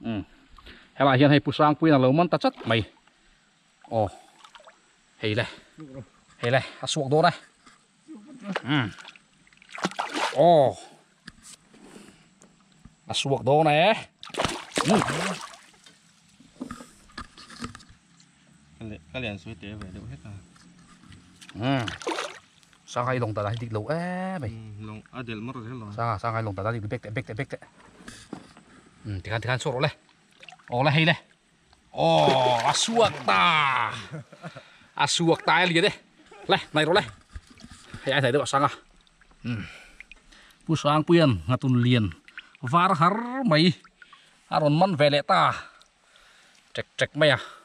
ừ. hay là hiện hay bù sang quy là lâu mắn ta chất mày ồ hay này hay này à suộc đó này, ừ. ồ à suộc đó này ừ. cái liền suy tế về đâu hết à, ừ. sao hai lồng tà đây đi lẩu á mày ừ, lồng à để mất rồi hết rồi sao sao hai lồng tà đây thịt bẹt bẹt bẹt bẹt rồi 음, 대간 대간 쏘로 올래. 올래 ta, 어, 아수악다. 아수악다 이게 đấy, Lê, này rồi lê. Hay ai thấy được bảo sang à? Ừ. sáng sang quyền, ngà tùn liền. var har mày. Aron à, mắn về lệ ta. Trạch trạch mày à.